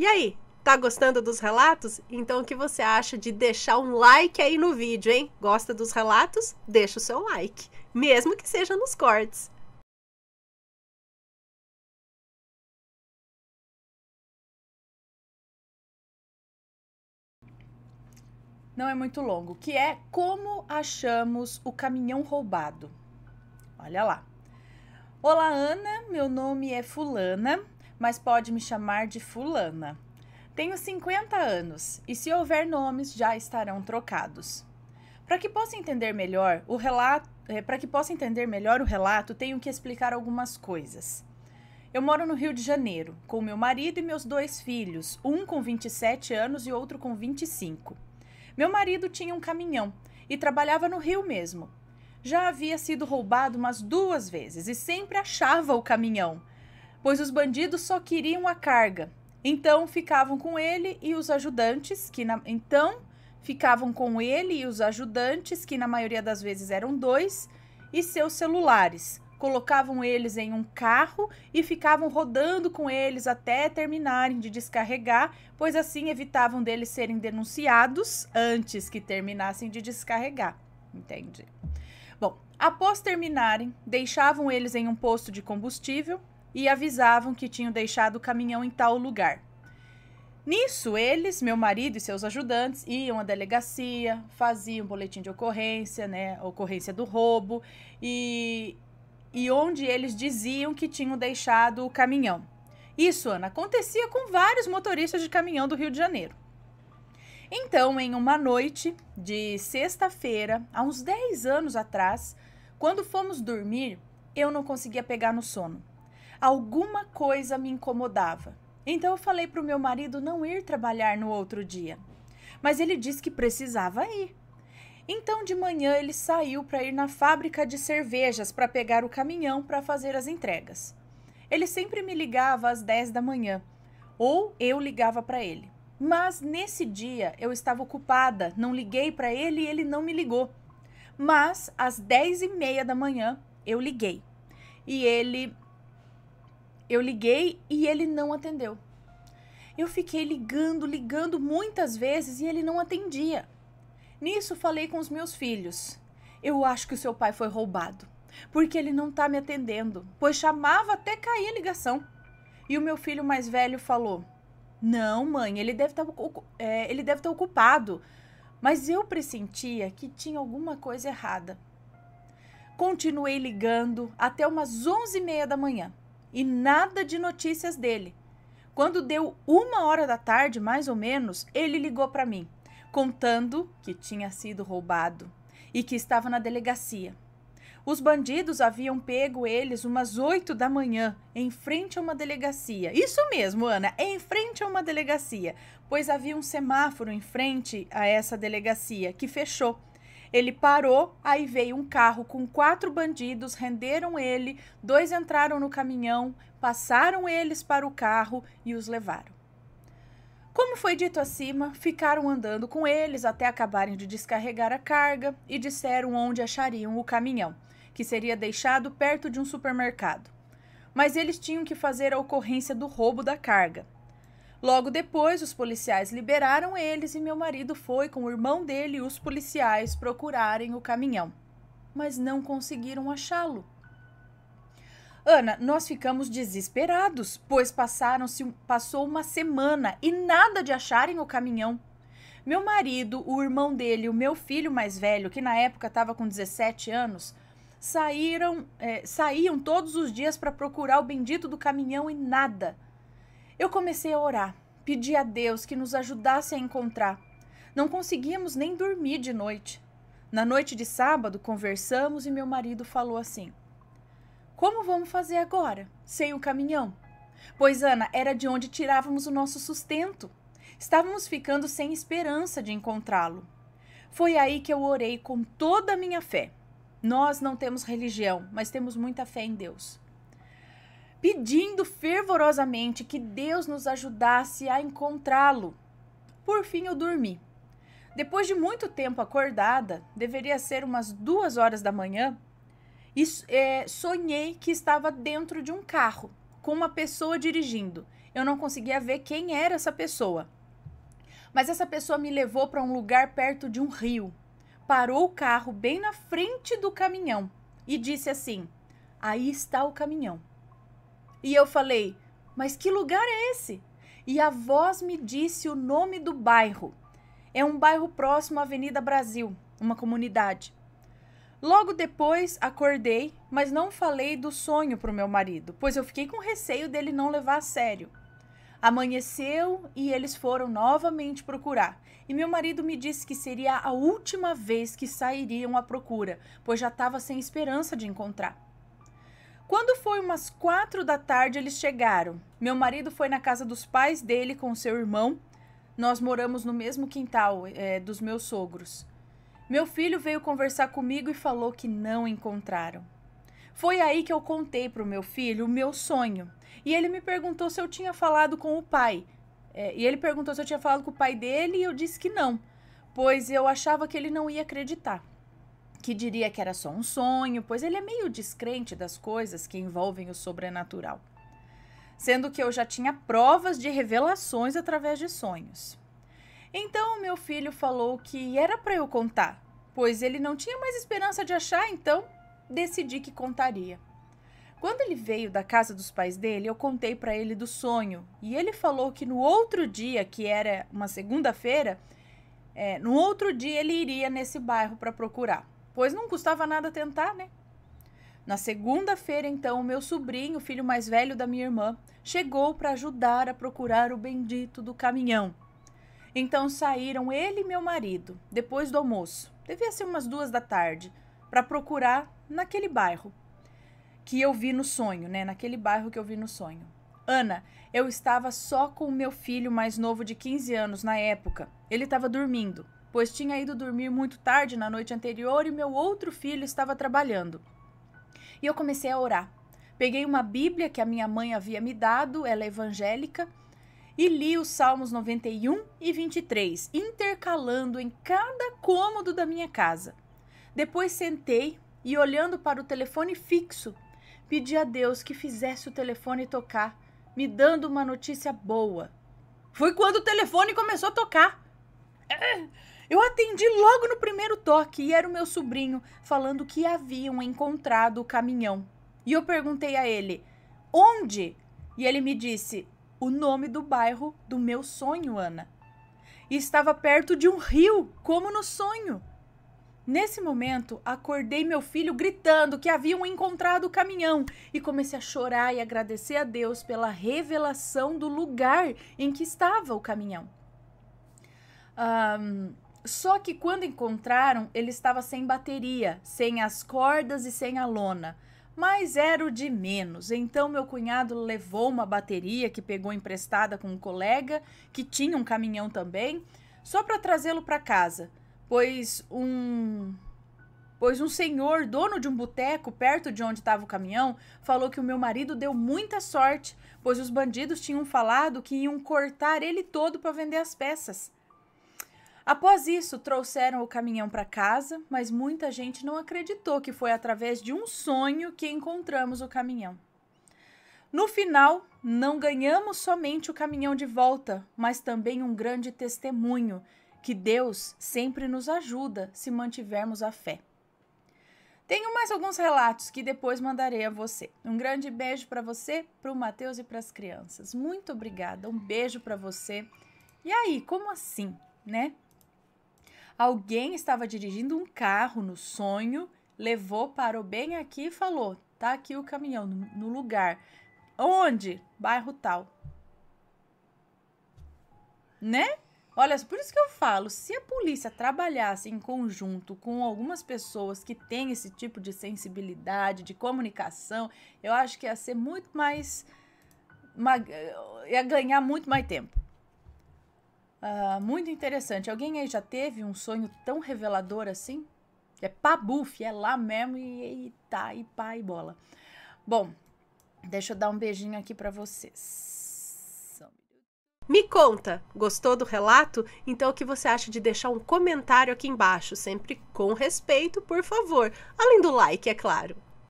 E aí, tá gostando dos relatos? Então o que você acha de deixar um like aí no vídeo, hein? Gosta dos relatos? Deixa o seu like, mesmo que seja nos cortes. não é muito longo, que é como achamos o caminhão roubado. Olha lá. Olá, Ana, meu nome é Fulana, mas pode me chamar de Fulana. Tenho 50 anos e, se houver nomes, já estarão trocados. Para que possa entender melhor o relato, é, eh, para que possa entender melhor o relato, tenho que explicar algumas coisas. Eu moro no Rio de Janeiro, com meu marido e meus dois filhos, um com 27 anos e outro com 25. Meu marido tinha um caminhão e trabalhava no Rio mesmo. Já havia sido roubado umas duas vezes e sempre achava o caminhão pois os bandidos só queriam a carga. Então ficavam com ele e os ajudantes, que na... então ficavam com ele e os ajudantes, que na maioria das vezes eram dois, e seus celulares. Colocavam eles em um carro e ficavam rodando com eles até terminarem de descarregar, pois assim evitavam deles serem denunciados antes que terminassem de descarregar. Entendi. Bom, após terminarem, deixavam eles em um posto de combustível e avisavam que tinham deixado o caminhão em tal lugar. Nisso, eles, meu marido e seus ajudantes, iam à delegacia, faziam boletim de ocorrência, né, ocorrência do roubo, e, e onde eles diziam que tinham deixado o caminhão. Isso, Ana, acontecia com vários motoristas de caminhão do Rio de Janeiro. Então, em uma noite de sexta-feira, há uns 10 anos atrás, quando fomos dormir, eu não conseguia pegar no sono alguma coisa me incomodava. Então eu falei para o meu marido não ir trabalhar no outro dia. Mas ele disse que precisava ir. Então de manhã ele saiu para ir na fábrica de cervejas para pegar o caminhão para fazer as entregas. Ele sempre me ligava às 10 da manhã, ou eu ligava para ele. Mas nesse dia eu estava ocupada, não liguei para ele e ele não me ligou. Mas às 10 e meia da manhã eu liguei. E ele eu liguei e ele não atendeu. Eu fiquei ligando, ligando muitas vezes e ele não atendia. Nisso falei com os meus filhos. Eu acho que o seu pai foi roubado, porque ele não tá me atendendo, pois chamava até cair a ligação. E o meu filho mais velho falou: Não, mãe, ele deve tá, é, estar tá ocupado. Mas eu pressentia que tinha alguma coisa errada. Continuei ligando até umas onze e meia da manhã e nada de notícias dele. Quando deu uma hora da tarde, mais ou menos, ele ligou para mim, contando que tinha sido roubado e que estava na delegacia. Os bandidos haviam pego eles umas oito da manhã, em frente a uma delegacia. Isso mesmo, Ana, em frente a uma delegacia, pois havia um semáforo em frente a essa delegacia que fechou ele parou, aí veio um carro com quatro bandidos, renderam ele, dois entraram no caminhão, passaram eles para o carro e os levaram. Como foi dito acima, ficaram andando com eles até acabarem de descarregar a carga e disseram onde achariam o caminhão, que seria deixado perto de um supermercado. Mas eles tinham que fazer a ocorrência do roubo da carga, Logo depois, os policiais liberaram eles e meu marido foi com o irmão dele e os policiais procurarem o caminhão, mas não conseguiram achá-lo. Ana, nós ficamos desesperados, pois passaram-se passou uma semana e nada de acharem o caminhão. Meu marido, o irmão dele, o meu filho mais velho, que na época estava com 17 anos, saíram, é, saíam todos os dias para procurar o bendito do caminhão e nada. Eu comecei a orar, pedi a Deus que nos ajudasse a encontrar. Não conseguíamos nem dormir de noite. Na noite de sábado, conversamos e meu marido falou assim: Como vamos fazer agora, sem o caminhão? Pois Ana era de onde tirávamos o nosso sustento. Estávamos ficando sem esperança de encontrá-lo. Foi aí que eu orei com toda a minha fé. Nós não temos religião, mas temos muita fé em Deus pedindo fervorosamente que Deus nos ajudasse a encontrá-lo. Por fim, eu dormi. Depois de muito tempo acordada, deveria ser umas duas horas da manhã, e, é, sonhei que estava dentro de um carro, com uma pessoa dirigindo. Eu não conseguia ver quem era essa pessoa. Mas essa pessoa me levou para um lugar perto de um rio, parou o carro bem na frente do caminhão e disse assim: Aí está o caminhão. E eu falei: Mas que lugar é esse? E a voz me disse o nome do bairro. É um bairro próximo à Avenida Brasil, uma comunidade. Logo depois, acordei, mas não falei do sonho para o meu marido, pois eu fiquei com receio dele não levar a sério. Amanheceu e eles foram novamente procurar. E meu marido me disse que seria a última vez que sairiam à procura, pois já estava sem esperança de encontrar. Quando foi umas quatro da tarde, eles chegaram. Meu marido foi na casa dos pais dele com seu irmão. Nós moramos no mesmo quintal é, dos meus sogros. Meu filho veio conversar comigo e falou que não encontraram. Foi aí que eu contei para o meu filho o meu sonho. E ele me perguntou se eu tinha falado com o pai. É, e ele perguntou se eu tinha falado com o pai dele e eu disse que não, pois eu achava que ele não ia acreditar que diria que era só um sonho, pois ele é meio descrente das coisas que envolvem o sobrenatural. Sendo que eu já tinha provas de revelações através de sonhos. Então meu filho falou que era para eu contar, pois ele não tinha mais esperança de achar, então decidi que contaria. Quando ele veio da casa dos pais dele, eu contei para ele do sonho e ele falou que no outro dia, que era uma segunda-feira, é, no outro dia ele iria nesse bairro para procurar pois não custava nada tentar, né? Na segunda-feira, então, meu sobrinho, filho mais velho da minha irmã, chegou para ajudar a procurar o bendito do caminhão. Então saíram ele e meu marido, depois do almoço, devia ser umas duas da tarde, para procurar naquele bairro que eu vi no sonho, né? Naquele bairro que eu vi no sonho. Ana, eu estava só com o meu filho mais novo de 15 anos na época. Ele estava dormindo pois tinha ido dormir muito tarde na noite anterior e meu outro filho estava trabalhando. E eu comecei a orar. Peguei uma Bíblia que a minha mãe havia me dado, ela é evangélica, e li os Salmos 91 e 23, intercalando em cada cômodo da minha casa. Depois sentei e, olhando para o telefone fixo, pedi a Deus que fizesse o telefone tocar, me dando uma notícia boa. Foi quando o telefone começou a tocar. Eu atendi logo no primeiro toque e era o meu sobrinho falando que haviam encontrado o caminhão. E eu perguntei a ele: "Onde?" E ele me disse: "O nome do bairro do meu sonho, Ana." E estava perto de um rio, como no sonho. Nesse momento, acordei meu filho gritando que haviam encontrado o caminhão e comecei a chorar e agradecer a Deus pela revelação do lugar em que estava o caminhão. Um, só que quando encontraram, ele estava sem bateria, sem as cordas e sem a lona. Mas era o de menos. Então meu cunhado levou uma bateria que pegou emprestada com um colega, que tinha um caminhão também, só para trazê-lo para casa, pois um pois um senhor, dono de um boteco perto de onde estava o caminhão, falou que o meu marido deu muita sorte, pois os bandidos tinham falado que iam cortar ele todo para vender as peças. Após isso, trouxeram o caminhão para casa, mas muita gente não acreditou que foi através de um sonho que encontramos o caminhão. No final, não ganhamos somente o caminhão de volta, mas também um grande testemunho que Deus sempre nos ajuda se mantivermos a fé. Tenho mais alguns relatos que depois mandarei a você. Um grande beijo para você, para o Matheus e para as crianças. Muito obrigada, um beijo para você. E aí, como assim, né? Alguém estava dirigindo um carro no sonho, levou, parou bem aqui e falou: tá aqui o caminhão, no lugar. Onde? Bairro tal. Né? Olha, por isso que eu falo, se a polícia trabalhasse em conjunto com algumas pessoas que têm esse tipo de sensibilidade, de comunicação, eu acho que ia ser muito mais. Uma, eh, ia ganhar muito mais tempo. Uh, muito interessante. Alguém aí já teve um sonho tão revelador assim? É pabuf, é lá mesmo e, e tá, e pá, e bola. Bom, deixa eu dar um beijinho aqui para vocês. Me conta, gostou do relato? Então o que você acha de deixar um comentário aqui embaixo, sempre com respeito, por favor. Além do like, é claro.